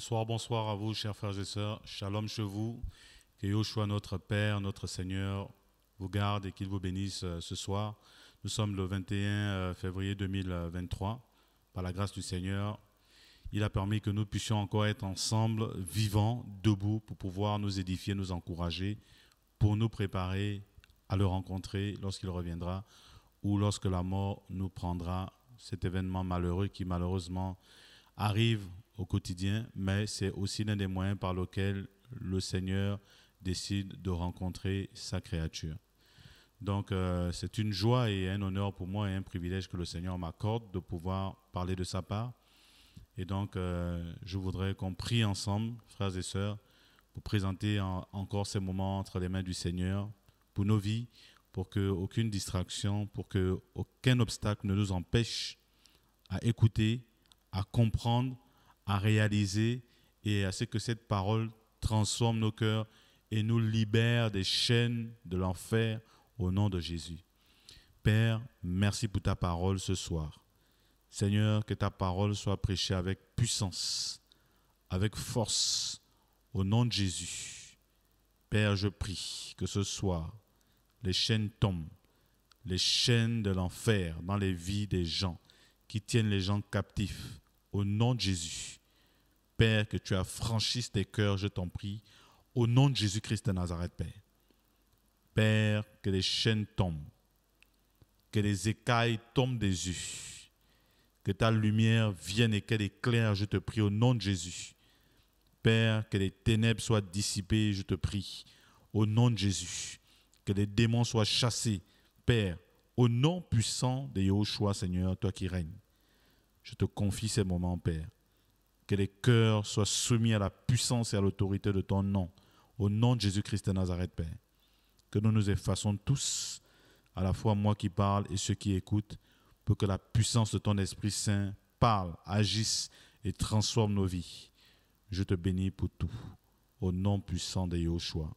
Bonsoir, bonsoir à vous, chers frères et sœurs. Shalom chez vous. Que Yoshua, notre Père, notre Seigneur, vous garde et qu'il vous bénisse euh, ce soir. Nous sommes le 21 euh, février 2023. Par la grâce du Seigneur, il a permis que nous puissions encore être ensemble, vivants, debout, pour pouvoir nous édifier, nous encourager, pour nous préparer à le rencontrer lorsqu'il reviendra ou lorsque la mort nous prendra. Cet événement malheureux qui malheureusement arrive au quotidien, mais c'est aussi l'un des moyens par lesquels le Seigneur décide de rencontrer sa créature. Donc euh, c'est une joie et un honneur pour moi et un privilège que le Seigneur m'accorde de pouvoir parler de sa part. Et donc euh, je voudrais qu'on prie ensemble, frères et sœurs, pour présenter encore ces moments entre les mains du Seigneur pour nos vies, pour qu'aucune distraction, pour qu'aucun obstacle ne nous empêche à écouter, à comprendre à réaliser et à ce que cette parole transforme nos cœurs et nous libère des chaînes de l'enfer au nom de Jésus. Père, merci pour ta parole ce soir. Seigneur, que ta parole soit prêchée avec puissance, avec force, au nom de Jésus. Père, je prie que ce soir, les chaînes tombent, les chaînes de l'enfer dans les vies des gens qui tiennent les gens captifs, au nom de Jésus. Père, que tu affranchisses tes cœurs, je t'en prie, au nom de Jésus-Christ de Nazareth, Père. Père, que les chaînes tombent, que les écailles tombent des yeux, que ta lumière vienne et qu'elle éclaire, je te prie, au nom de Jésus. Père, que les ténèbres soient dissipées, je te prie, au nom de Jésus. Que les démons soient chassés, Père, au nom puissant de choix, Seigneur, toi qui règnes. Je te confie ces moments, Père que les cœurs soient soumis à la puissance et à l'autorité de ton nom, au nom de Jésus-Christ de Nazareth, Père. Que nous nous effaçons tous, à la fois moi qui parle et ceux qui écoutent, pour que la puissance de ton Esprit Saint parle, agisse et transforme nos vies. Je te bénis pour tout, au nom puissant de Yahushua.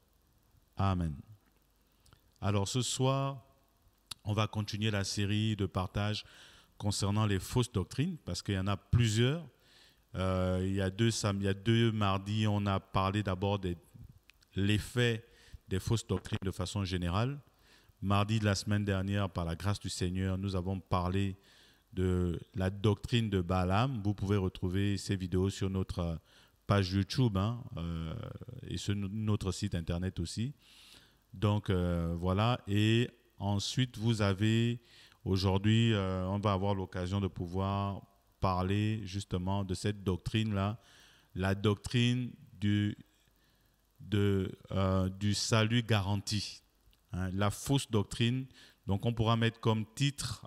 Amen. Alors ce soir, on va continuer la série de partage concernant les fausses doctrines, parce qu'il y en a plusieurs. Euh, il, y a deux, deux mardis, on a parlé d'abord de l'effet des fausses doctrines de façon générale. Mardi de la semaine dernière, par la grâce du Seigneur, nous avons parlé de la doctrine de Balaam. Vous pouvez retrouver ces vidéos sur notre euh, page YouTube hein, euh, et sur notre site internet aussi. Donc voilà. Et ensuite, vous avez aujourd'hui, on va avoir l'occasion de pouvoir parler justement de cette doctrine-là, la doctrine du, euh, du salut garanti, hein, la fausse doctrine. Donc on pourra mettre comme titre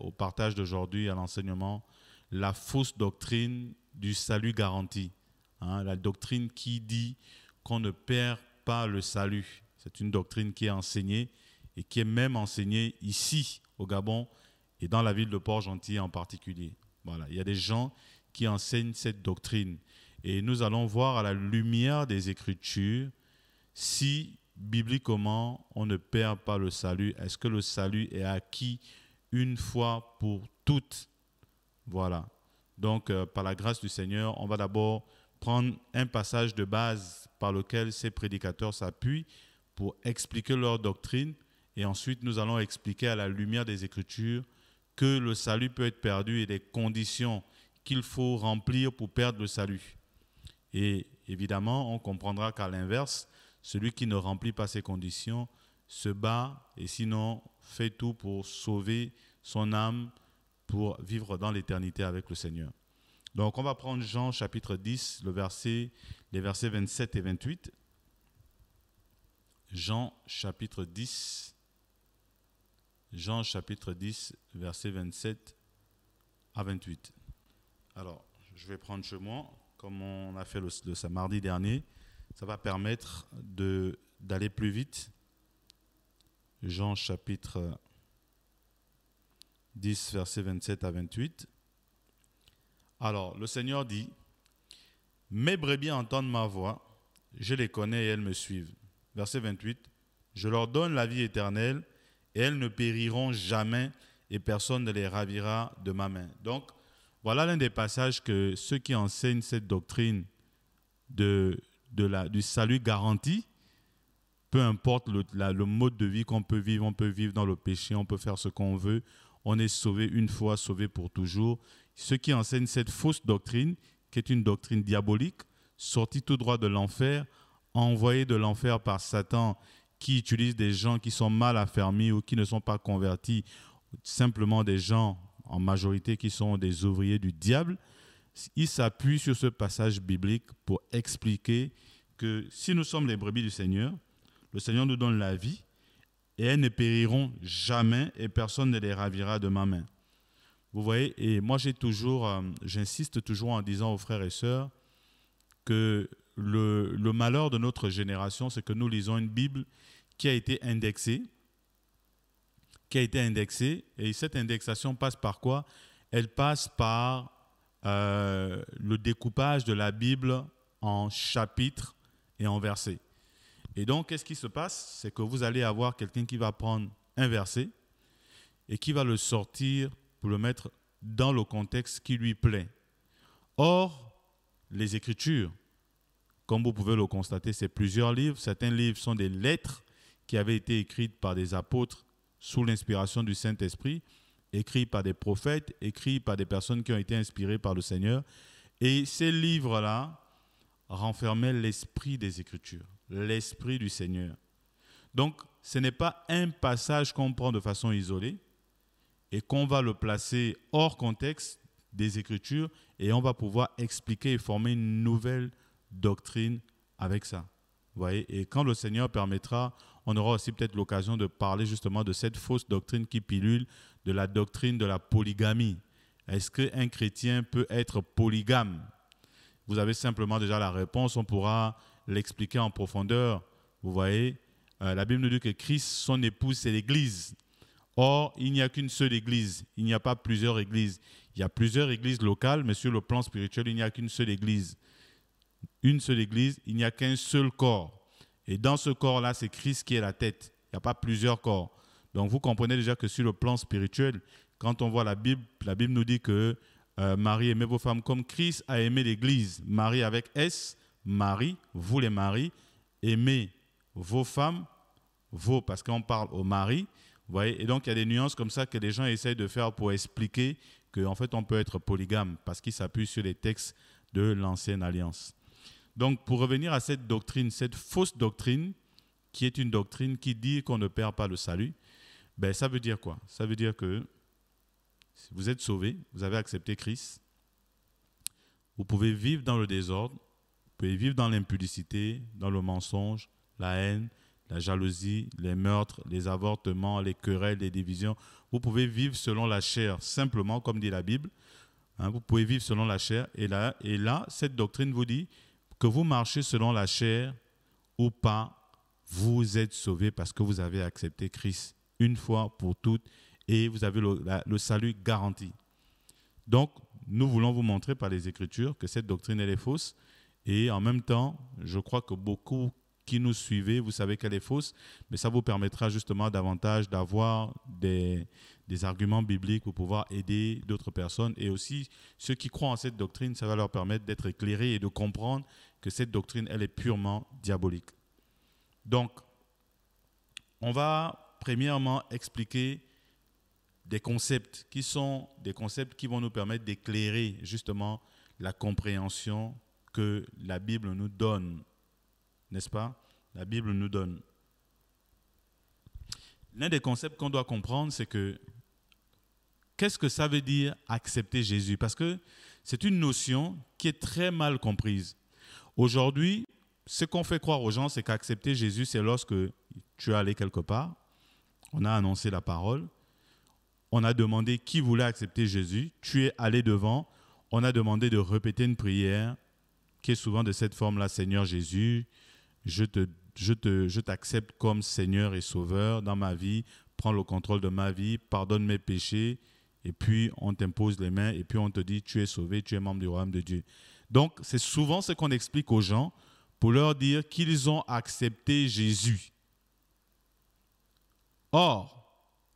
au partage d'aujourd'hui, à l'enseignement, la fausse doctrine du salut garanti, hein, la doctrine qui dit qu'on ne perd pas le salut. C'est une doctrine qui est enseignée et qui est même enseignée ici au Gabon et dans la ville de Port-Gentil en particulier il y a des gens qui enseignent cette doctrine. Et nous allons voir à la lumière des Écritures si bibliquement on ne perd pas le salut. Est-ce que le salut est acquis une fois pour toutes Voilà. Donc, euh, par la grâce du Seigneur, on va d'abord prendre un passage de base par lequel ces prédicateurs s'appuient pour expliquer leur doctrine. Et ensuite, nous allons expliquer à la lumière des Écritures que le salut peut être perdu et des conditions qu'il faut remplir pour perdre le salut. Et évidemment, on comprendra qu'à l'inverse, celui qui ne remplit pas ces conditions se bat et sinon fait tout pour sauver son âme, pour vivre dans l'éternité avec le Seigneur. Donc on va prendre Jean chapitre 10, le verset, les versets 27 et 28. Jean chapitre 10, Jean chapitre 10, verset 27 à 28. Alors, je vais prendre chez moi, comme on a fait le, samedi dernier. Ça va permettre d'aller plus vite. Jean chapitre 10, verset 27 à 28. Alors, le Seigneur dit, Mes brebis entendent ma voix, je les connais et elles me suivent. Verset 28, Je leur donne la vie éternelle et elles ne périront jamais, et personne ne les ravira de ma main. Donc, voilà l'un des passages que ceux qui enseignent cette doctrine de, du salut garanti, peu importe le, le mode de vie qu'on peut vivre, on peut vivre dans le péché, on peut faire ce qu'on veut, on est sauvé une fois, sauvé pour toujours. Ceux qui enseignent cette fausse doctrine, qui est une doctrine diabolique, sortie tout droit de l'enfer, envoyée de l'enfer par Satan qui utilisent des gens qui sont mal affermis ou qui ne sont pas convertis, simplement des gens en majorité qui sont des ouvriers du diable, ils s'appuient sur ce passage biblique pour expliquer que si nous sommes les brebis du Seigneur, le Seigneur nous donne la vie et elles ne périront jamais et personne ne les ravira de ma main. Vous voyez, et moi j'ai toujours, euh, j'insiste toujours en disant aux frères et sœurs que le, le malheur de notre génération, c'est que nous lisons une Bible qui a été indexé, qui a été indexé, et cette indexation passe par quoi Elle passe par euh, le découpage de la Bible en chapitres et en versets. Et donc, qu'est-ce qui se passe C'est que vous allez avoir quelqu'un qui va prendre un verset et qui va le sortir pour le mettre dans le contexte qui lui plaît. Or, les Écritures, comme vous pouvez le constater, c'est plusieurs livres. Certains livres sont des lettres qui avait été écrite par des apôtres sous l'inspiration du Saint-Esprit, écrite par des prophètes, écrite par des personnes qui ont été inspirées par le Seigneur. Et ces livres-là renfermaient l'esprit des Écritures, l'esprit du Seigneur. Donc, ce n'est pas un passage qu'on prend de façon isolée et qu'on va le placer hors contexte des Écritures et on va pouvoir expliquer et former une nouvelle doctrine avec ça. Vous voyez et quand le Seigneur permettra, on aura aussi peut-être l'occasion de parler justement de cette fausse doctrine qui pilule, de la doctrine de la polygamie. Est-ce qu'un chrétien peut être polygame Vous avez simplement déjà la réponse, on pourra l'expliquer en profondeur. Vous voyez, euh, la Bible nous dit que Christ, son épouse, c'est l'Église. Or, il n'y a qu'une seule Église, il n'y a pas plusieurs Églises. Il y a plusieurs Églises locales, mais sur le plan spirituel, il n'y a qu'une seule Église. Une seule Église, il n'y a qu'un seul corps. Et dans ce corps-là, c'est Christ qui est la tête. Il n'y a pas plusieurs corps. Donc vous comprenez déjà que sur le plan spirituel, quand on voit la Bible, la Bible nous dit que euh, Marie aimait vos femmes comme Christ a aimé l'Église. Marie avec S, Marie, vous les maris, aimez vos femmes, vos, parce qu'on parle au mari. voyez Et donc il y a des nuances comme ça que les gens essayent de faire pour expliquer qu'en en fait on peut être polygame, parce qu'ils s'appuient sur les textes de l'Ancienne Alliance. Donc pour revenir à cette doctrine, cette fausse doctrine, qui est une doctrine qui dit qu'on ne perd pas le salut, ben ça veut dire quoi Ça veut dire que vous êtes sauvé, vous avez accepté Christ, vous pouvez vivre dans le désordre, vous pouvez vivre dans l'impudicité, dans le mensonge, la haine, la jalousie, les meurtres, les avortements, les querelles, les divisions. Vous pouvez vivre selon la chair, simplement, comme dit la Bible. Hein, vous pouvez vivre selon la chair. et là, cette doctrine vous dit, que vous marchez selon la chair ou pas, vous êtes sauvés parce que vous avez accepté Christ une fois pour toutes et vous avez le, salut garanti. Donc, nous voulons vous montrer par les Écritures que cette doctrine, elle est fausse. Et en même temps, je crois que beaucoup qui nous suivent, vous savez qu'elle est fausse, mais ça vous permettra justement davantage d'avoir des, des, arguments bibliques pour pouvoir aider d'autres personnes. Et aussi, ceux qui croient en cette doctrine, ça va leur permettre d'être éclairés et de comprendre que cette doctrine, elle est purement diabolique. Donc, on va premièrement expliquer des concepts qui sont des concepts qui vont nous permettre d'éclairer justement la compréhension que la Bible nous donne. N'est-ce pas La Bible nous donne. L'un des concepts qu'on doit comprendre, c'est que qu'est-ce que ça veut dire accepter Jésus Parce que c'est une notion qui est très mal comprise. Aujourd'hui, ce qu'on fait croire aux gens, c'est qu'accepter Jésus, c'est lorsque tu es allé quelque part, on a annoncé la parole, on a demandé qui voulait accepter Jésus, tu es allé devant, on a demandé de répéter une prière qui est souvent de cette forme-là, Seigneur Jésus, je te je te je t'accepte comme Seigneur et Sauveur dans ma vie, prends le contrôle de ma vie, pardonne mes péchés et puis on t'impose les mains et puis on te dit tu es sauvé, tu es membre du royaume de Dieu. Donc, c'est souvent ce qu'on explique aux gens pour leur dire qu'ils ont accepté Jésus. Or,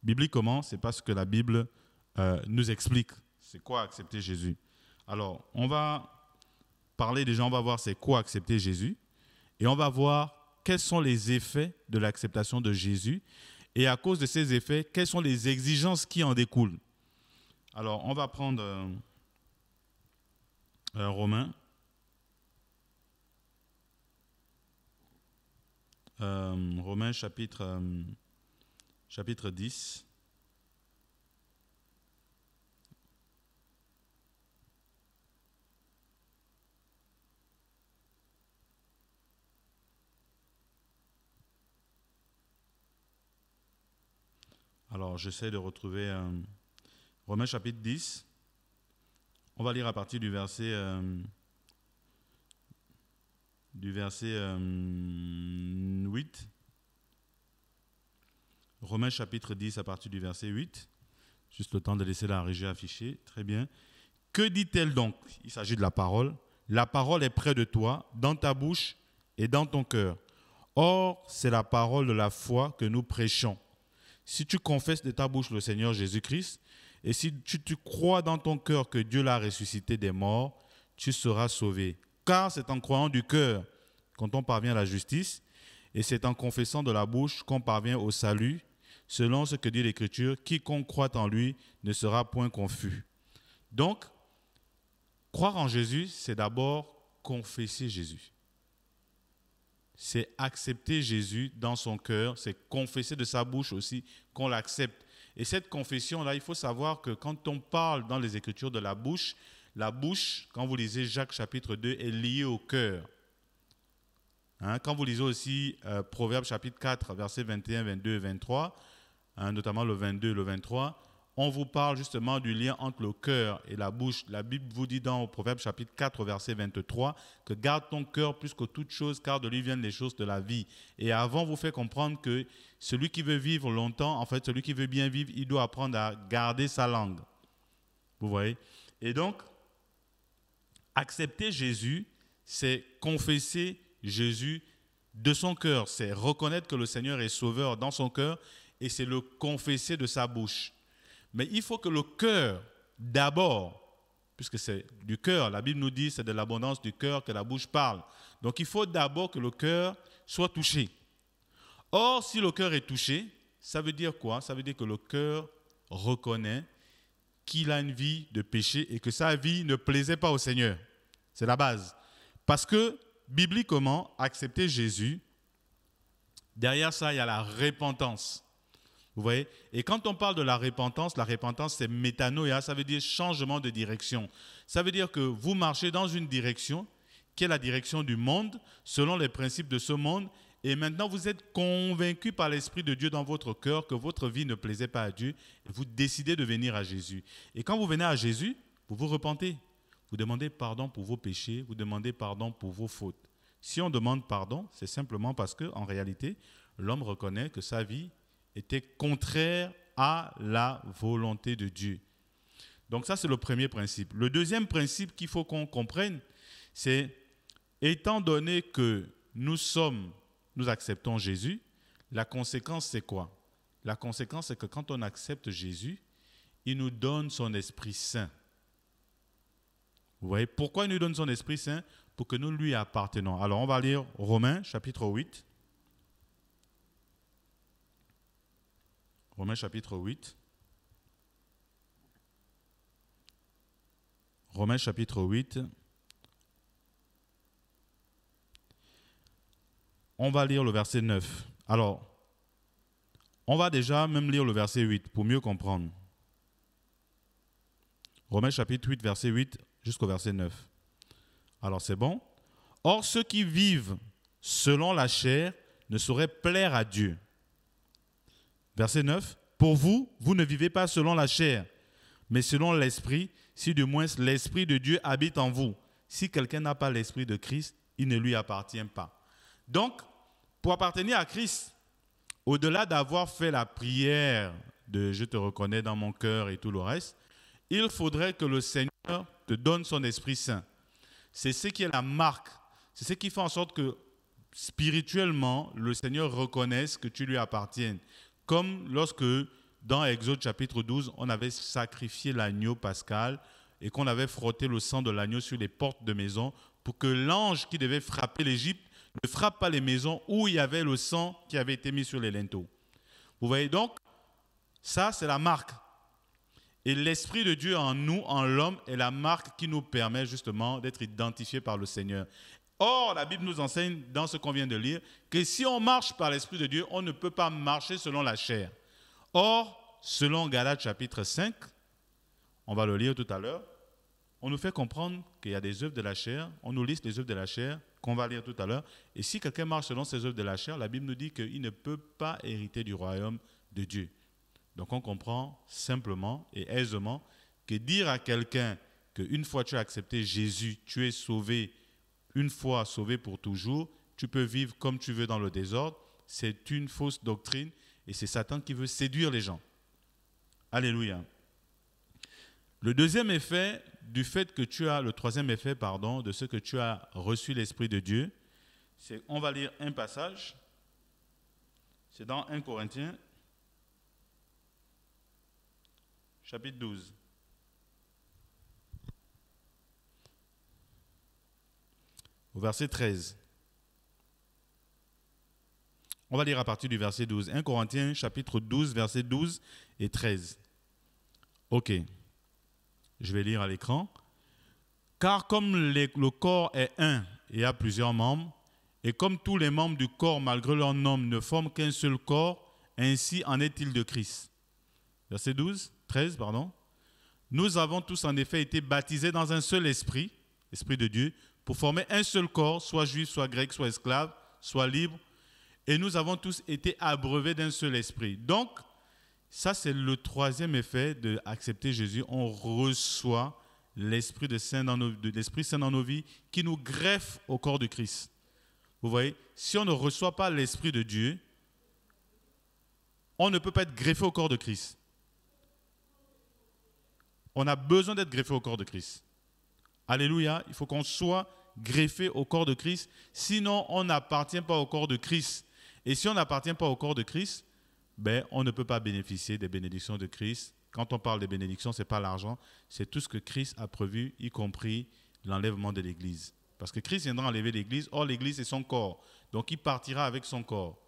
bibliquement, c'est n'est pas ce que la Bible euh, nous explique. C'est quoi accepter Jésus Alors, on va parler déjà, on va voir c'est quoi accepter Jésus et on va voir quels sont les effets de l'acceptation de Jésus et à cause de ces effets, quelles sont les exigences qui en découlent. Alors, on va prendre... Euh, euh, Romain, Romains. Euh, Romains chapitre, euh, chapitre 10. Alors j'essaie de retrouver euh, Romains chapitre 10. On va lire à partir du verset, euh, du verset 8. Euh, Romains chapitre 10 à partir du verset 8. Juste le temps de laisser la régie affichée. Très bien. Que dit-elle donc Il s'agit de la parole. La parole est près de toi, dans ta bouche et dans ton cœur. Or, c'est la parole de la foi que nous prêchons. Si tu confesses de ta bouche le Seigneur Jésus-Christ et si tu, crois dans ton cœur que Dieu l'a ressuscité des morts, tu seras sauvé. Car c'est en croyant du cœur quand on parvient à la justice, et c'est en confessant de la bouche qu'on parvient au salut. Selon ce que dit l'Écriture, quiconque croit en lui ne sera point confus. Donc, croire en Jésus, c'est d'abord confesser Jésus. C'est accepter Jésus dans son cœur, c'est confesser de sa bouche aussi qu'on l'accepte. Et cette confession-là, il faut savoir que quand on parle dans les Écritures de la bouche, la bouche, quand vous lisez Jacques chapitre 2, est liée au cœur. Hein, quand vous lisez aussi euh, Proverbes chapitre 4, versets 21, 22 et 23, hein, notamment le 22 et le 23, on vous parle justement du lien entre le cœur et la bouche. La Bible vous dit dans Proverbe chapitre 4, verset 23, que garde ton cœur plus que toute chose, car de lui viennent les choses de la vie. Et avant vous fait comprendre que celui qui veut vivre longtemps, en fait, celui qui veut bien vivre, il doit apprendre à garder sa langue. Vous voyez Et donc, accepter Jésus, c'est confesser Jésus de son cœur, c'est reconnaître que le Seigneur est sauveur dans son cœur et c'est le confesser de sa bouche. Mais il faut que le cœur, d'abord, puisque c'est du cœur, la Bible nous dit c'est de l'abondance du cœur que la bouche parle. Donc il faut d'abord que le cœur soit touché. Or, si le cœur est touché, ça veut dire quoi Ça veut dire que le cœur reconnaît qu'il a une vie de péché et que sa vie ne plaisait pas au Seigneur. C'est la base. Parce que, bibliquement, accepter Jésus, derrière ça, il y a la repentance. Vous voyez Et quand on parle de la repentance, la repentance, c'est métanoïa, ça veut dire changement de direction. Ça veut dire que vous marchez dans une direction qui est la direction du monde, selon les principes de ce monde, et maintenant vous êtes convaincu par l'Esprit de Dieu dans votre cœur que votre vie ne plaisait pas à Dieu, et vous décidez de venir à Jésus. Et quand vous venez à Jésus, vous vous repentez. Vous demandez pardon pour vos péchés, vous demandez pardon pour vos fautes. Si on demande pardon, c'est simplement parce que, en réalité, l'homme reconnaît que sa vie était contraire à la volonté de Dieu. Donc ça, c'est le premier principe. Le deuxième principe qu'il faut qu'on comprenne, c'est étant donné que nous sommes, nous acceptons Jésus, la conséquence, c'est quoi La conséquence, c'est que quand on accepte Jésus, il nous donne son Esprit Saint. Vous voyez, pourquoi il nous donne son Esprit Saint Pour que nous lui appartenons. Alors, on va lire Romains chapitre 8. Romains chapitre 8. Romains chapitre 8. On va lire le verset 9. Alors, on va déjà même lire le verset 8 pour mieux comprendre. Romains chapitre 8, verset 8 jusqu'au verset 9. Alors c'est bon. Or, ceux qui vivent selon la chair ne sauraient plaire à Dieu. Verset 9. Pour vous, vous ne vivez pas selon la chair, mais selon l'esprit, si du moins l'esprit de Dieu habite en vous. Si quelqu'un n'a pas l'esprit de Christ, il ne lui appartient pas. Donc, pour appartenir à Christ, au-delà d'avoir fait la prière de je te reconnais dans mon cœur et tout le reste, il faudrait que le Seigneur te donne son Esprit Saint. C'est ce qui est la marque, c'est ce qui fait en sorte que spirituellement, le Seigneur reconnaisse que tu lui appartiennes. Comme lorsque dans Exode chapitre 12, on avait sacrifié l'agneau pascal et qu'on avait frotté le sang de l'agneau sur les portes de maison pour que l'ange qui devait frapper l'Égypte ne frappe pas les maisons où il y avait le sang qui avait été mis sur les linteaux. Vous voyez donc, ça c'est la marque. Et l'Esprit de Dieu en nous, en l'homme, est la marque qui nous permet justement d'être identifiés par le Seigneur. Or, la Bible nous enseigne, dans ce qu'on vient de lire, que si on marche par l'Esprit de Dieu, on ne peut pas marcher selon la chair. Or, selon Galates chapitre 5, on va le lire tout à l'heure, on nous fait comprendre qu'il y a des œuvres de la chair, on nous liste les œuvres de la chair qu'on va lire tout à l'heure, et si quelqu'un marche selon ces œuvres de la chair, la Bible nous dit qu'il ne peut pas hériter du royaume de Dieu. Donc on comprend simplement et aisément que dire à quelqu'un qu'une fois tu as accepté Jésus, tu es sauvé, une fois sauvé pour toujours, tu peux vivre comme tu veux dans le désordre. C'est une fausse doctrine et c'est Satan qui veut séduire les gens. Alléluia. Le deuxième effet du fait que tu as, le troisième effet, pardon, de ce que tu as reçu l'Esprit de Dieu, c'est, on va lire un passage, c'est dans 1 Corinthiens, chapitre 12. verset 13. On va lire à partir du verset 12. 1 Corinthiens chapitre 12, verset 12 et 13. Ok. Je vais lire à l'écran. Car comme le corps est un et a plusieurs membres, et comme tous les membres du corps, malgré leur nombre, ne forment qu'un seul corps, ainsi en est-il de Christ. Verset 12, 13, pardon. Nous avons tous en effet été baptisés dans un seul esprit, esprit de Dieu, pour former un seul corps, soit juif, soit grec, soit esclave, soit libre. Et nous avons tous été abreuvés d'un seul esprit. Donc, ça, c'est le troisième effet d'accepter Jésus. On reçoit l'Esprit Saint dans l'Esprit Saint dans nos vies qui nous greffe au corps de Christ. Vous voyez, si on ne reçoit pas l'Esprit de Dieu, on ne peut pas être greffé au corps de Christ. On a besoin d'être greffé au corps de Christ. Alléluia. Il faut qu'on soit greffé au corps de Christ. Sinon, on n'appartient pas au corps de Christ. Et si on n'appartient pas au corps de Christ, ben, on ne peut pas bénéficier des bénédictions de Christ. Quand on parle des bénédictions, ce n'est pas l'argent, c'est tout ce que Christ a prévu, y compris l'enlèvement de l'Église. Parce que Christ viendra enlever l'Église, or l'Église est son corps. Donc il partira avec son corps.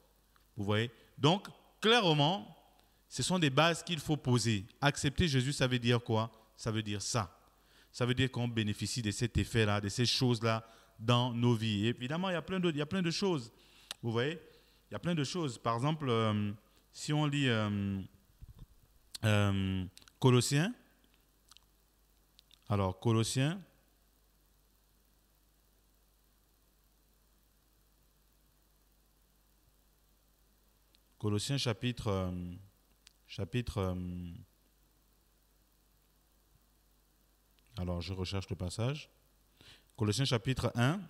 Vous voyez Donc, clairement, ce sont des bases qu'il faut poser. Accepter Jésus, ça veut dire quoi Ça veut dire ça ça veut dire qu'on bénéficie de cet effet-là, de ces choses-là dans nos vies. évidemment, il y, a plein de, il plein de choses. Vous voyez Il y a plein de choses. Par exemple, euh, si on lit euh, euh, Colossiens, alors Colossiens, Colossiens chapitre, chapitre Alors, je recherche le passage. Colossiens chapitre 1,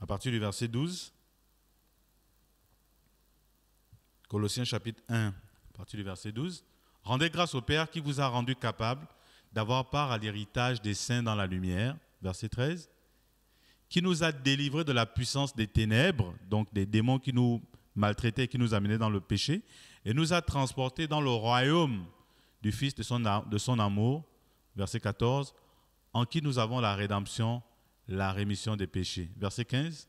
à partir du verset 12. Colossiens chapitre 1, à partir du verset 12. Rendez grâce au Père qui vous a rendu capable d'avoir part à l'héritage des saints dans la lumière, verset 13, qui nous a délivrés de la puissance des ténèbres, donc des démons qui nous maltraitaient, qui nous amenaient dans le péché, et nous a transportés dans le royaume du Fils de son, amour, verset 14, en qui nous avons la rédemption, la rémission des péchés. Verset 15.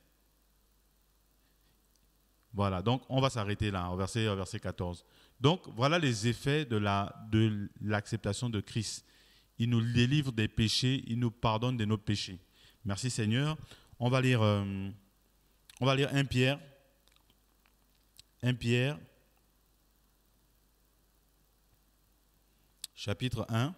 Voilà, donc on va s'arrêter là, au verset, 14. Donc voilà les effets de l'acceptation la, de, de Christ. Il nous délivre des péchés, il nous pardonne de nos péchés. Merci Seigneur. On va lire, euh, on va lire 1 Pierre. 1 Pierre chapitre 1.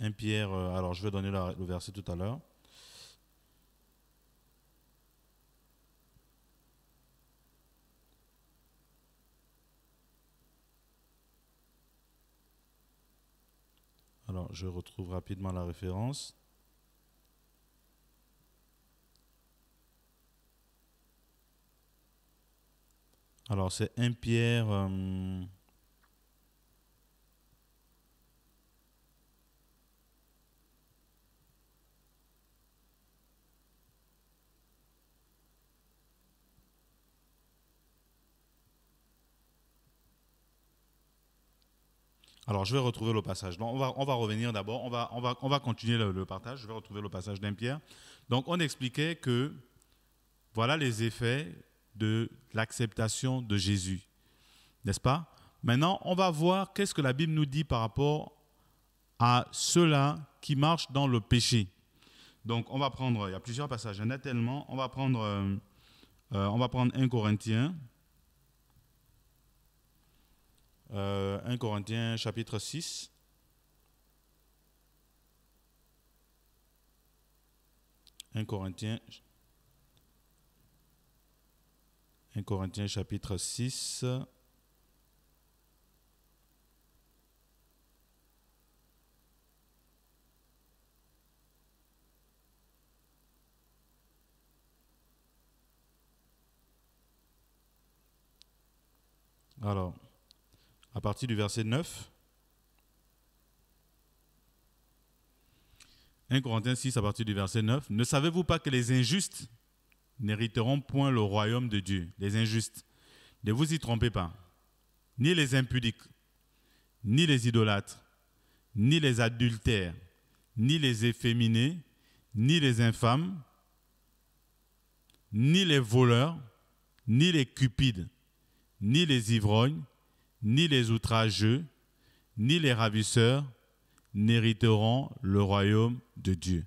Un Pierre, euh, alors je vais donner le verset tout à l'heure. Alors, je retrouve rapidement la référence. Alors, c'est un Pierre. Euh, Alors, je vais retrouver le passage. on, va, on va revenir d'abord. On va, on, va, va continuer le, partage. Je vais retrouver le passage d'un pierre. Donc, on expliquait que voilà les effets de l'acceptation de Jésus. N'est-ce pas Maintenant, on va voir qu'est-ce que la Bible nous dit par rapport à ceux-là qui marchent dans le péché. Donc, on va prendre, il y a plusieurs passages, il y en a tellement. On va prendre, euh, euh on va prendre 1 Corinthiens 1 euh, Corinthiens chapitre 6. Corinthiens 1 Corinthiens chapitre 6 Alors à partir du verset 9. 1 Corinthiens 6 à partir du verset 9. Ne savez-vous pas que les injustes n'hériteront point le royaume de Dieu Les injustes. Ne vous y trompez pas. Ni les impudiques, ni les idolâtres, ni les adultères, ni les efféminés, ni les infâmes, ni les voleurs, ni les cupides, ni les ivrognes, ni les outrageux, ni les ravisseurs n'hériteront le royaume de Dieu.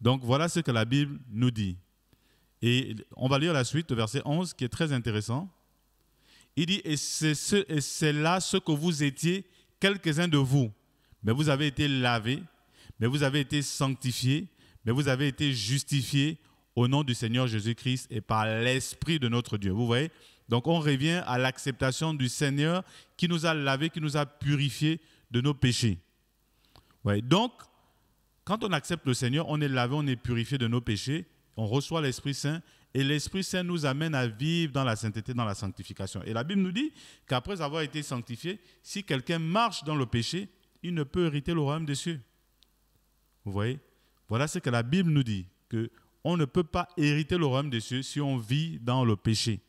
Donc voilà ce que la Bible nous dit. Et on va lire la suite, verset 11, qui est très intéressant. Il dit, et c'est ce, là ce que vous étiez, quelques-uns de vous, mais vous avez été lavés, mais vous avez été sanctifiés, mais vous avez été justifiés au nom du Seigneur Jésus-Christ et par l'Esprit de notre Dieu. Vous voyez, donc on revient à l'acceptation du Seigneur qui nous a lavé, qui nous a purifié de nos péchés. donc, quand on accepte le Seigneur, on est lavé, on est purifié de nos péchés, on reçoit l'Esprit Saint et l'Esprit Saint nous amène à vivre dans la sainteté, dans la sanctification. Et la Bible nous dit qu'après avoir été sanctifié, si quelqu'un marche dans le péché, il ne peut hériter le royaume des cieux. Vous voyez Voilà ce que la Bible nous dit, que on ne peut pas hériter le royaume des cieux si on vit dans le péché.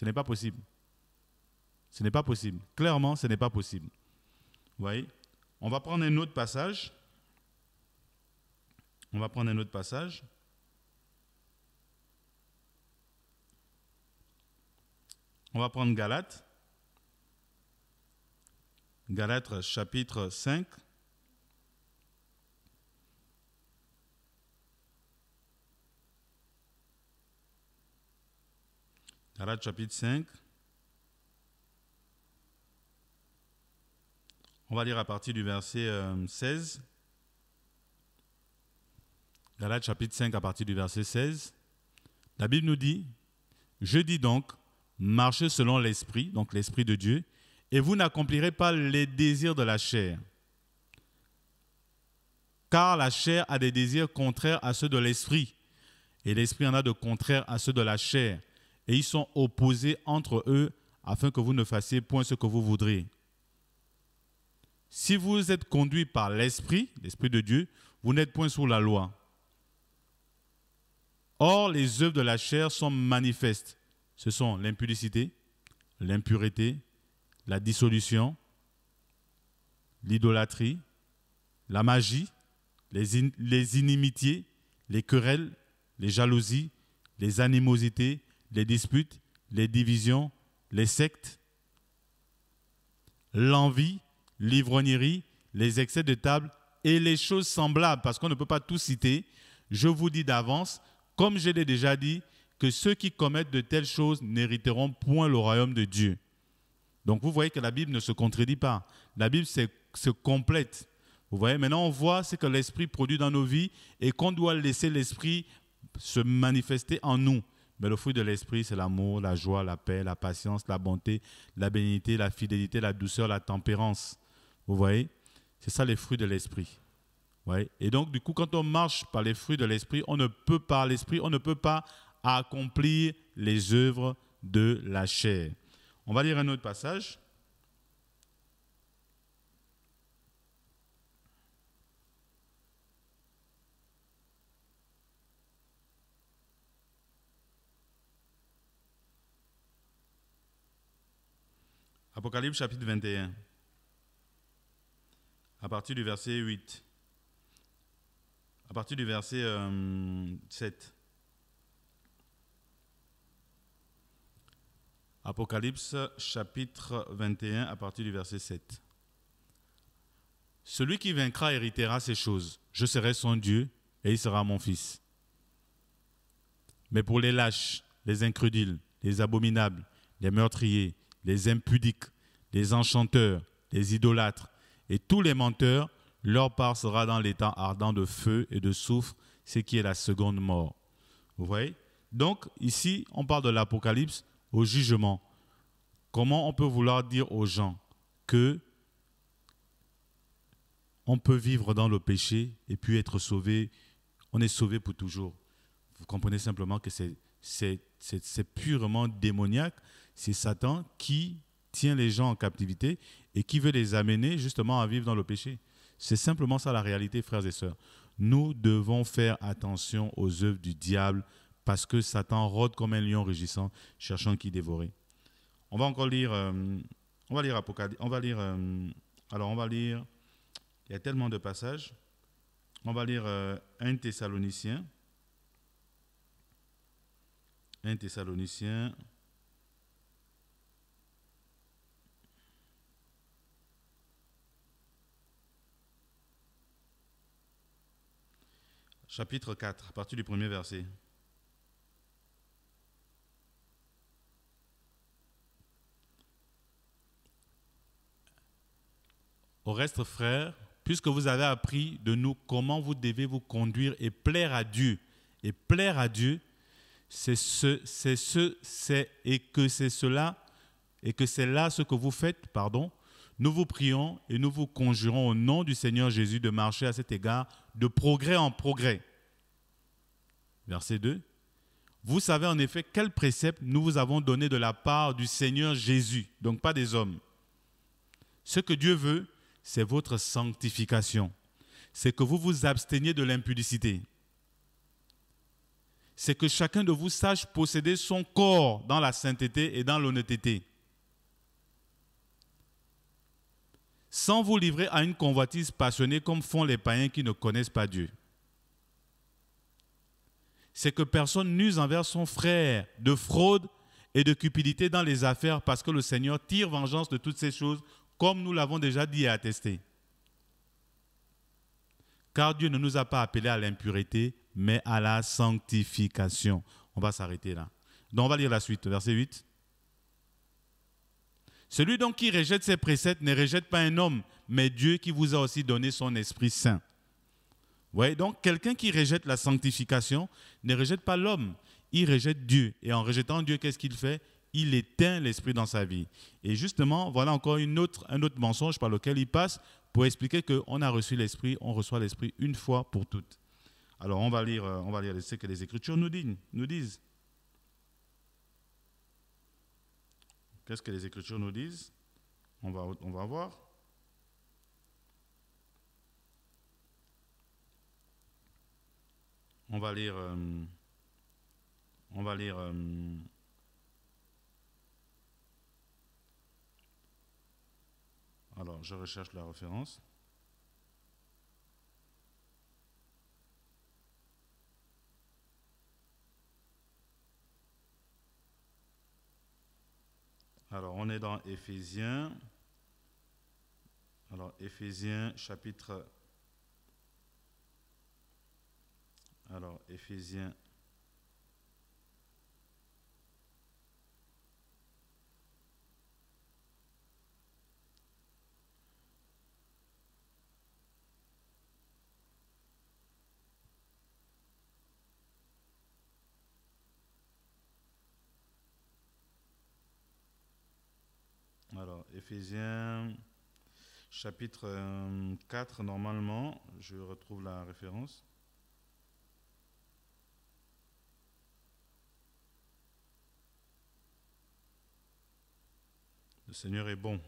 Ce n'est pas possible. Ce n'est pas possible. Clairement, ce n'est pas possible. Vous voyez On va prendre un autre passage. On va prendre un autre passage. On va prendre Galates. Galates chapitre 5. Galates chapitre 5. On va lire à partir du verset 16. Euh, Galates chapitre 5 à partir du verset 16. La Bible nous dit, je dis donc, marchez selon l'Esprit, donc l'Esprit de Dieu, et vous n'accomplirez pas les désirs de la chair. Car la chair a des désirs contraires à ceux de l'Esprit, et l'Esprit en a de contraires à ceux de la chair et ils sont opposés entre eux afin que vous ne fassiez point ce que vous voudriez. Si vous êtes conduit par l'Esprit, l'Esprit de Dieu, vous n'êtes point sous la loi. Or, les œuvres de la chair sont manifestes. Ce sont l'impudicité, l'impureté, la dissolution, l'idolâtrie, la magie, les, inimitiés, les querelles, les jalousies, les animosités, les disputes, les divisions, les sectes, l'envie, l'ivrognerie, les excès de table et les choses semblables, parce qu'on ne peut pas tout citer. Je vous dis d'avance, comme je l'ai déjà dit, que ceux qui commettent de telles choses n'hériteront point le royaume de Dieu. Donc vous voyez que la Bible ne se contredit pas. La Bible se complète. Vous voyez, maintenant on voit ce que l'Esprit produit dans nos vies et qu'on doit laisser l'Esprit se manifester en nous. Mais le fruit de l'esprit, c'est l'amour, la joie, la paix, la patience, la bonté, la bénignité, la fidélité, la douceur, la tempérance. Vous voyez C'est ça les fruits de l'esprit. Ouais. Et donc, du coup, quand on marche par les fruits de l'esprit, on ne peut pas, l'esprit, on ne peut pas accomplir les œuvres de la chair. On va lire un autre passage. Apocalypse chapitre 21, à partir du verset 8, à partir du verset 7. Euh, Apocalypse chapitre 21 à partir du verset 7. Celui qui vaincra héritera ces choses. Je serai son Dieu et il sera mon fils. Mais pour les lâches, les incrédules, les abominables, les meurtriers, les impudiques, les enchanteurs, les idolâtres et tous les menteurs, leur part sera dans temps ardent de feu et de soufre, ce qui est la seconde mort. Vous voyez Donc ici, on parle de l'Apocalypse au jugement. Comment on peut vouloir dire aux gens que on peut vivre dans le péché et puis être sauvé, on est sauvé pour toujours. Vous comprenez simplement que c'est purement démoniaque, c'est Satan qui tient les gens en captivité et qui veut les amener justement à vivre dans le péché. C'est simplement ça la réalité, frères et sœurs. Nous devons faire attention aux œuvres du diable parce que Satan rôde comme un lion rugissant, cherchant qui dévorer. On va encore lire, euh, on va lire Apocalypse, on va lire, euh, alors on va lire, il y a tellement de passages. On va lire euh, un Thessalonicien. Un Thessalonicien. chapitre 4, à partir du premier verset. Au reste, frères, puisque vous avez appris de nous comment vous devez vous conduire et plaire à Dieu, et plaire à Dieu, c'est ce, c'est ce, c'est, et que c'est cela, et que c'est là ce que vous faites, pardon, nous vous prions et nous vous conjurons au nom du Seigneur Jésus de marcher à cet égard de progrès en progrès. Verset 2. Vous savez en effet quel précepte nous vous avons donné de la part du Seigneur Jésus, donc pas des hommes. Ce que Dieu veut, c'est votre sanctification. C'est que vous vous absteniez de l'impudicité. C'est que chacun de vous sache posséder son corps dans la sainteté et dans l'honnêteté. sans vous livrer à une convoitise passionnée comme font les païens qui ne connaissent pas Dieu. C'est que personne n'use envers son frère de fraude et de cupidité dans les affaires parce que le Seigneur tire vengeance de toutes ces choses, comme nous l'avons déjà dit et attesté. Car Dieu ne nous a pas appelés à l'impurité, mais à la sanctification. On va s'arrêter là. Donc on va lire la suite, verset 8. Celui donc qui rejette ses préceptes ne rejette pas un homme, mais Dieu qui vous a aussi donné son Esprit Saint. voyez, donc quelqu'un qui rejette la sanctification ne rejette pas l'homme, il rejette Dieu. Et en rejetant Dieu, qu'est-ce qu'il fait Il éteint l'esprit dans sa vie. Et justement, voilà encore une autre, un autre mensonge par lequel il passe pour expliquer qu'on a reçu l'esprit, on reçoit l'esprit une fois pour toutes. Alors on va lire, euh, on va lire ce que les Écritures Nous disent. Qu'est-ce que les Écritures nous disent on va, on va voir. On va lire. Euh, on va lire. Euh, alors, je recherche la référence. Alors, on est dans Éphésiens. Alors, Éphésiens chapitre... Alors, Éphésiens Éphésiens chapitre 4 euh, normalement, je retrouve la référence. Le Seigneur est bon,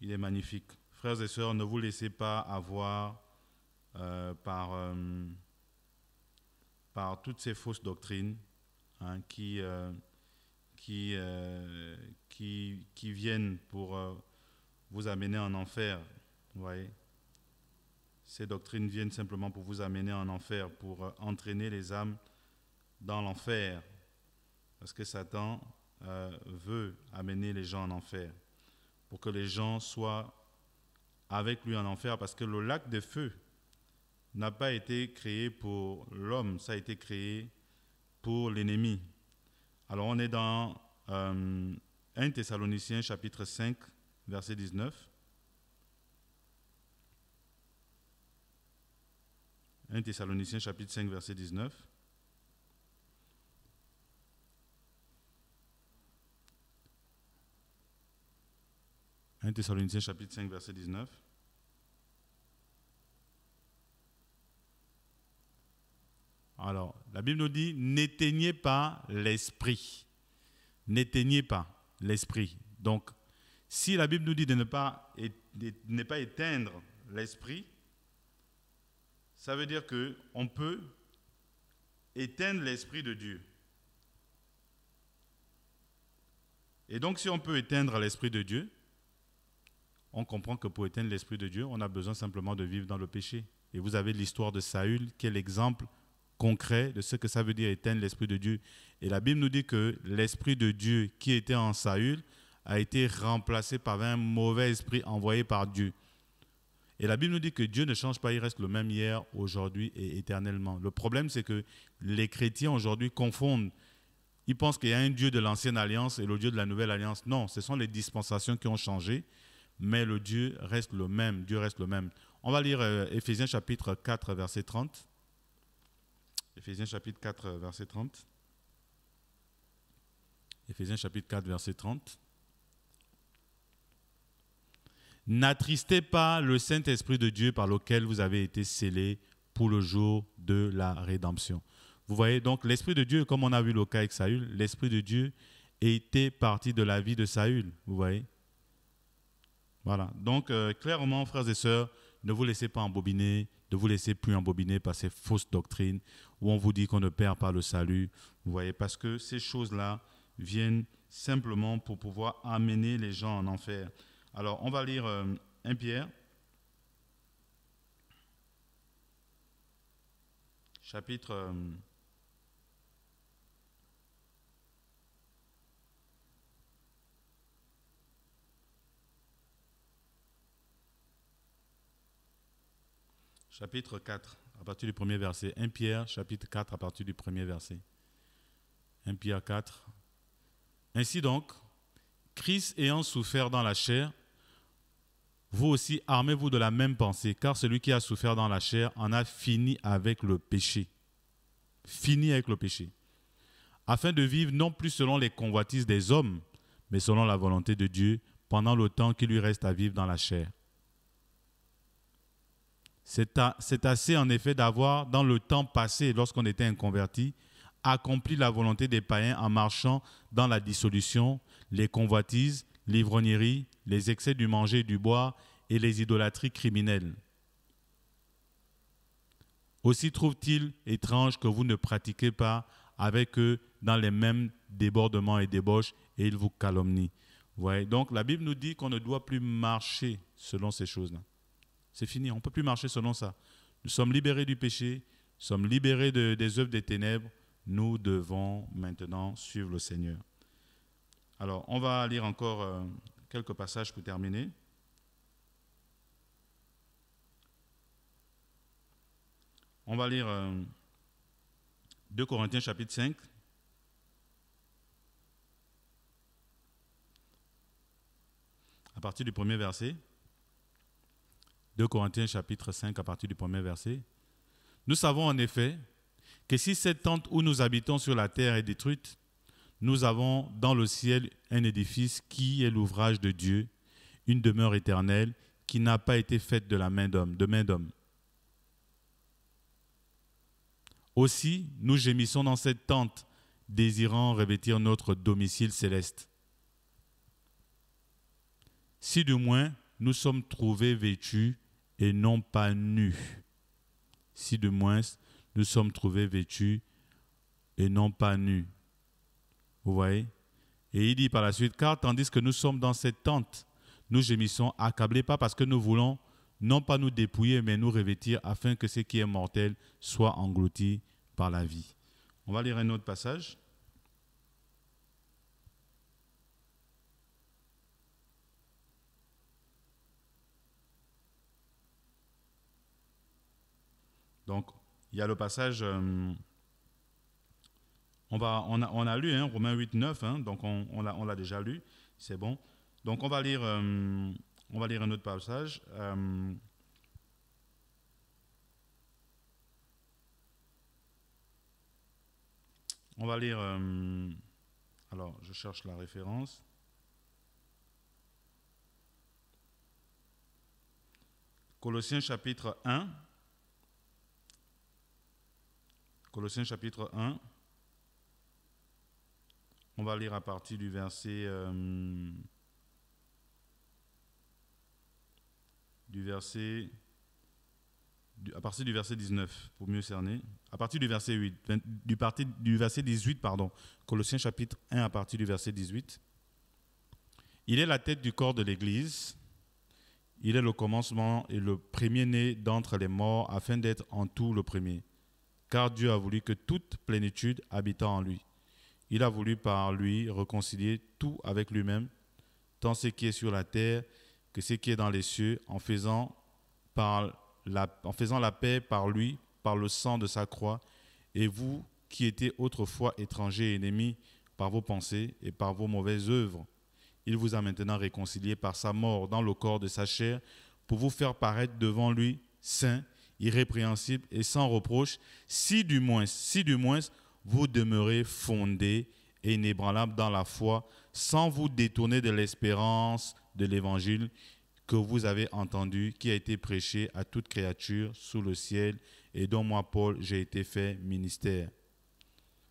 il est magnifique. Frères et sœurs, ne vous laissez pas avoir euh, par, euh, par toutes ces fausses doctrines hein, qui... Euh, qui, qui, viennent pour euh, vous amener en enfer. voyez Ces doctrines viennent simplement pour vous amener en enfer, pour euh, entraîner les âmes dans l'enfer. Parce que Satan veut amener les gens en enfer. Pour que les gens soient avec lui en enfer. Parce que le lac de feu n'a pas été créé pour l'homme, ça a été créé pour l'ennemi. Alors on est dans euh, 1 Thessaloniciens chapitre 5, verset 19. 1 Thessaloniciens chapitre 5, verset 19. Thessaloniciens chapitre 5 verset 19. Alors, la Bible nous dit, n'éteignez pas l'esprit. N'éteignez pas l'esprit. Donc, si la Bible nous dit de ne pas, pas éteindre l'esprit, ça veut dire qu'on peut éteindre l'esprit de Dieu. Et donc, si on peut éteindre l'esprit de Dieu, on comprend que pour éteindre l'esprit de Dieu, on a besoin simplement de vivre dans le péché. Et vous avez l'histoire de Saül, quel exemple concret de ce que ça veut dire éteindre l'Esprit de Dieu. Et la Bible nous dit que l'Esprit de Dieu qui était en Saül a été remplacé par un mauvais esprit envoyé par Dieu. Et la Bible nous dit que Dieu ne change pas, il reste le même hier, aujourd'hui et éternellement. Le problème, c'est que les chrétiens aujourd'hui confondent. Ils pensent qu'il y a un Dieu de l'ancienne alliance et le Dieu de la nouvelle alliance. Non, ce sont les dispensations qui ont changé, mais le Dieu reste le même. Dieu reste le même. On va lire euh, Éphésiens chapitre 4, verset 30. Éphésiens chapitre 4, euh, verset 30. Éphésiens chapitre 4, verset 30. N'attristez pas le Saint-Esprit de Dieu par lequel vous avez été scellés pour le jour de la rédemption. Vous voyez donc l'Esprit de Dieu, comme on a vu le cas avec Saül, l'Esprit de Dieu était parti de la vie de Saül, vous voyez. Voilà, donc euh, clairement, frères et sœurs, ne vous laissez pas embobiner de vous laisser plus embobiner par ces fausses doctrines où on vous dit qu'on ne perd pas le salut. Vous voyez, parce que ces choses-là viennent simplement pour pouvoir amener les gens en enfer. Alors, on va lire euh, un 1 Pierre, chapitre... Euh, chapitre 4, à partir du premier verset. 1 Pierre, chapitre 4, à partir du premier verset. 1 Pierre 4. Ainsi donc, Christ ayant souffert dans la chair, vous aussi armez-vous de la même pensée, car celui qui a souffert dans la chair en a fini avec le péché. Fini avec le péché. Afin de vivre non plus selon les convoitises des hommes, mais selon la volonté de Dieu, pendant le temps qui lui reste à vivre dans la chair. C'est assez en effet d'avoir, dans le temps passé, lorsqu'on était inconverti, accompli la volonté des païens en marchant dans la dissolution, les convoitises, l'ivrognerie, les excès du manger et du boire et les idolâtries criminelles. Aussi trouve-t-il étrange que vous ne pratiquez pas avec eux dans les mêmes débordements et débauches et ils vous calomnient. donc la Bible nous dit qu'on ne doit plus marcher selon ces choses-là. C'est fini, on ne peut plus marcher selon ça. Nous sommes libérés du péché, nous sommes libérés des œuvres des ténèbres. Nous devons maintenant suivre le Seigneur. Alors, on va lire encore euh, quelques passages pour terminer. On va lire 2 euh, Corinthiens chapitre 5. À partir du premier verset. 2 Corinthiens chapitre 5 à partir du premier verset. Nous savons en effet que si cette tente où nous habitons sur la terre est détruite, nous avons dans le ciel un édifice qui est l'ouvrage de Dieu, une demeure éternelle qui n'a pas été faite de la main d'homme, de main d'homme. Aussi, nous gémissons dans cette tente, désirant revêtir notre domicile céleste. Si du moins nous sommes trouvés vêtus et non pas nus. Si de moins nous sommes trouvés vêtus et non pas nus. Vous voyez Et il dit par la suite, car tandis que nous sommes dans cette tente, nous gémissons accablés, pas parce que nous voulons non pas nous dépouiller, mais nous revêtir afin que ce qui est mortel soit englouti par la vie. On va lire un autre passage. Donc, il y a le passage. Euh, on, a, lu hein, Romains 8, 9, hein, donc on, l'a déjà lu, c'est bon. Donc, on va lire, euh, on va lire un autre passage. Euh, on va lire. alors, je cherche la référence. Colossiens chapitre 1, Colossiens chapitre 1. On va lire à partir du verset euh, du verset à partir du verset 19 pour mieux cerner. À partir du verset 8 du, parti, du verset 18 pardon. Colossiens chapitre 1 à partir du verset 18. Il est la tête du corps de l'église. Il est le commencement et le premier-né d'entre les morts afin d'être en tout le premier car Dieu a voulu que toute plénitude habitât en lui. Il a voulu par lui réconcilier tout avec lui-même, tant ce qui est sur la terre que ce qui est dans les cieux, en faisant, la, en faisant la paix par lui, par le sang de sa croix, et vous qui étiez autrefois étrangers et ennemis par vos pensées et par vos mauvaises œuvres. Il vous a maintenant réconcilié par sa mort dans le corps de sa chair pour vous faire paraître devant lui saints irrépréhensible et sans reproche, si du moins, si du moins, vous demeurez fondé et inébranlable dans la foi, sans vous détourner de l'espérance de l'évangile que vous avez entendu, qui a été prêché à toute créature sous le ciel, et dont moi, Paul, j'ai été fait ministère.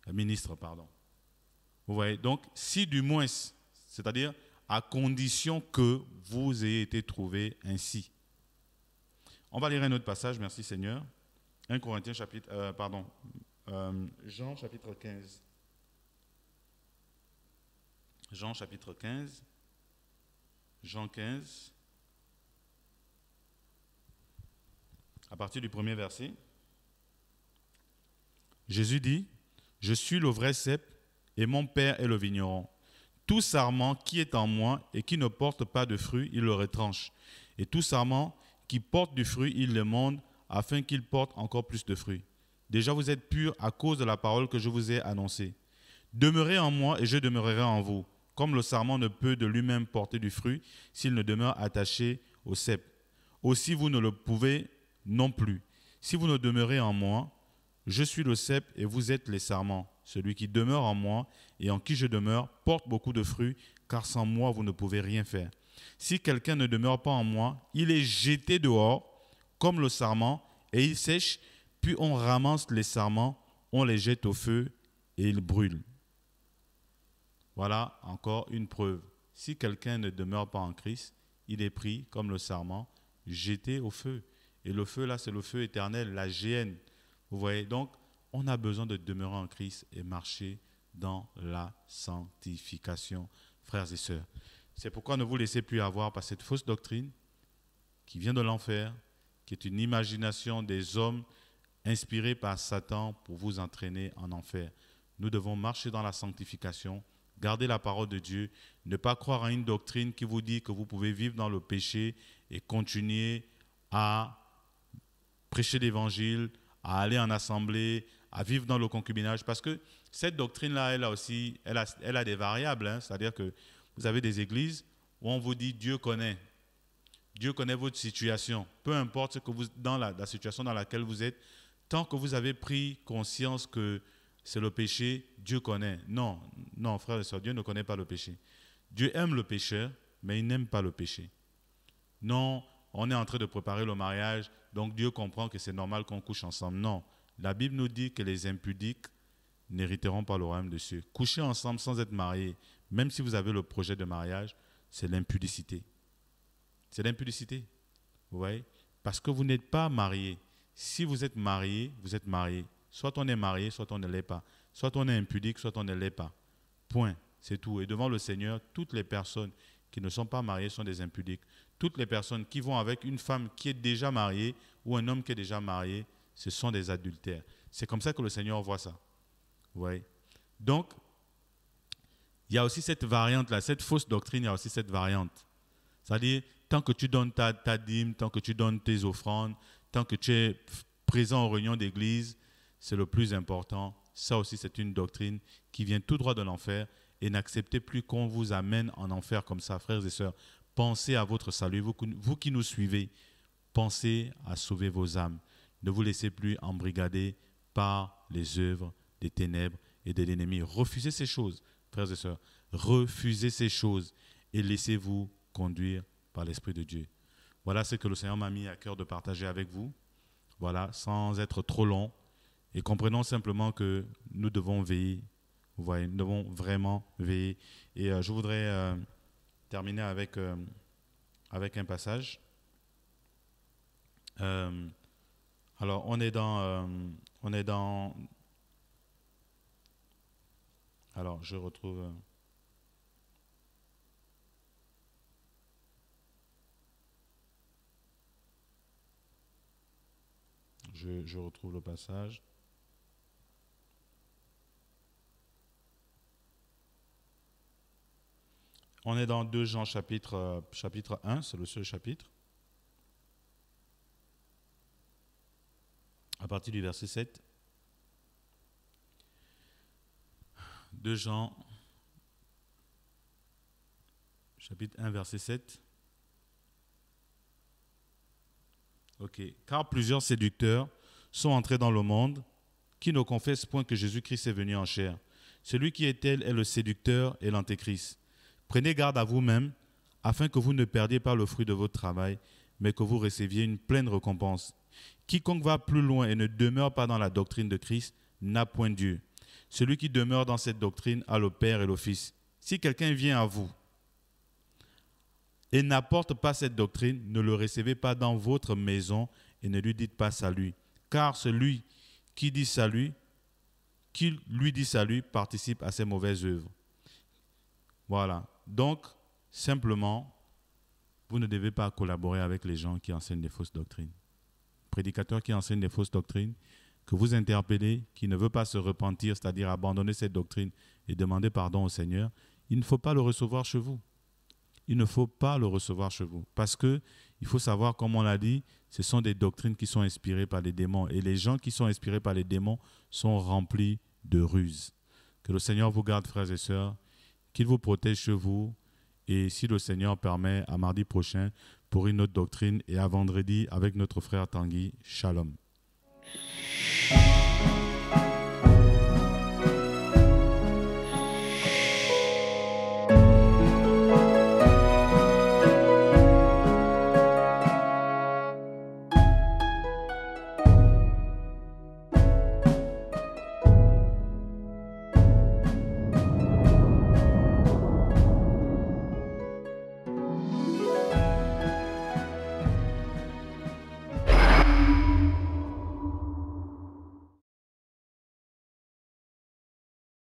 Euh, ministre, pardon. Vous voyez, donc, si du moins, c'est-à-dire à condition que vous ayez été trouvé ainsi. On va lire un autre passage, merci Seigneur. 1 Corinthiens chapitre, euh, pardon, euh, Jean chapitre 15. Jean chapitre 15. Jean 15. À partir du premier verset. Jésus dit, Je suis le vrai cep et mon Père est le vigneron. Tout sarment qui est en moi et qui ne porte pas de fruits, il le retranche. Et tout sarment qui porte du fruit, il le monde, afin qu'il porte encore plus de fruits. Déjà vous êtes purs à cause de la parole que je vous ai annoncée. Demeurez en moi et je demeurerai en vous. Comme le sarment ne peut de lui-même porter du fruit s'il ne demeure attaché au cep. Aussi vous ne le pouvez non plus. Si vous ne demeurez en moi, je suis le cep et vous êtes les sarments. Celui qui demeure en moi et en qui je demeure porte beaucoup de fruits, car sans moi vous ne pouvez rien faire. Si quelqu'un ne demeure pas en moi, il est jeté dehors comme le sarment, et il sèche, puis on ramasse les sarments, on les jette au feu, et ils brûlent. Voilà encore une preuve. Si quelqu'un ne demeure pas en Christ, il est pris comme le sarment, jeté au feu. Et le feu, là, c'est le feu éternel, la géhenne. Vous voyez, donc, on a besoin de demeurer en Christ et marcher dans la sanctification, frères et sœurs. C'est pourquoi ne vous laissez plus avoir par cette fausse doctrine qui vient de l'enfer, qui est une imagination des hommes inspirée par Satan pour vous entraîner en enfer. Nous devons marcher dans la sanctification, garder la parole de Dieu, ne pas croire à une doctrine qui vous dit que vous pouvez vivre dans le péché et continuer à prêcher l'évangile, à aller en assemblée, à vivre dans le concubinage, parce que cette doctrine-là, elle a aussi, elle a, elle a des variables, hein. c'est-à-dire que vous avez des églises où on vous dit Dieu connaît. Dieu connaît votre situation. Peu importe ce que vous, dans la, situation dans laquelle vous êtes, tant que vous avez pris conscience que c'est le péché, Dieu connaît. Non, non, frère et soeur, Dieu ne connaît pas le péché. Dieu aime le pécheur, mais il n'aime pas le péché. Non, on est en train de préparer le mariage, donc Dieu comprend que c'est normal qu'on couche ensemble. Non, la Bible nous dit que les impudiques n'hériteront pas le royaume de Dieu. Coucher ensemble sans être mariés, même si vous avez le projet de mariage, c'est l'impudicité. C'est l'impudicité. Vous voyez Parce que vous n'êtes pas marié. Si vous êtes marié, vous êtes marié. Soit on est marié, soit on ne l'est pas. Soit on est impudique, soit on ne l'est pas. Point. C'est tout. Et devant le Seigneur, toutes les personnes qui ne sont pas mariées sont des impudiques. Toutes les personnes qui vont avec une femme qui est déjà mariée ou un homme qui est déjà marié, ce sont des adultères. C'est comme ça que le Seigneur voit ça. Vous voyez Donc, il y a aussi cette variante-là, cette fausse doctrine, il y a aussi cette variante. C'est-à-dire, tant que tu donnes ta, dîme, tant que tu donnes tes offrandes, tant que tu es présent aux réunions d'église, c'est le plus important. Ça aussi, c'est une doctrine qui vient tout droit de l'enfer. Et n'acceptez plus qu'on vous amène en enfer comme ça, frères et sœurs. Pensez à votre salut. vous qui nous suivez, pensez à sauver vos âmes. Ne vous laissez plus embrigader par les œuvres des ténèbres et de l'ennemi. Refusez ces choses frères et sœurs, refusez ces choses et laissez-vous conduire par l'Esprit de Dieu. Voilà ce que le Seigneur m'a mis à cœur de partager avec vous. Voilà, sans être trop long. Et comprenons simplement que nous devons veiller. Vous voyez, nous devons vraiment veiller. Et euh, je voudrais euh, terminer avec, euh, avec un passage. alors, on est dans, on est dans alors, je retrouve. Euh, je, je retrouve le passage. On est dans 2 Jean chapitre, euh, chapitre 1, c'est le seul chapitre. À partir du verset 7. De Jean, chapitre 1, verset 7. Ok. Car plusieurs séducteurs sont entrés dans le monde qui ne confessent point que Jésus-Christ est venu en chair. Celui qui est tel est le séducteur et l'antéchrist. Prenez garde à vous-même, afin que vous ne perdiez pas le fruit de votre travail, mais que vous receviez une pleine récompense. Quiconque va plus loin et ne demeure pas dans la doctrine de Christ n'a point Dieu. Celui qui demeure dans cette doctrine a le Père et le Fils. Si quelqu'un vient à vous et n'apporte pas cette doctrine, ne le recevez pas dans votre maison et ne lui dites pas salut. Car celui qui dit salut, qui lui dit salut, participe à ses mauvaises œuvres. Voilà. Donc, simplement, vous ne devez pas collaborer avec les gens qui enseignent des fausses doctrines. Prédicateurs qui enseignent des fausses doctrines, que vous interpellez, qui ne veut pas se repentir, c'est-à-dire abandonner cette doctrine et demander pardon au Seigneur, il ne faut pas le recevoir chez vous. Il ne faut pas le recevoir chez vous. Parce que il faut savoir, comme on l'a dit, ce sont des doctrines qui sont inspirées par les démons. Et les gens qui sont inspirés par les démons sont remplis de ruses. Que le Seigneur vous garde, frères et sœurs, qu'il vous protège chez vous. Et si le Seigneur permet, à mardi prochain pour une autre doctrine et à vendredi avec notre frère Tanguy. Shalom. Thank you.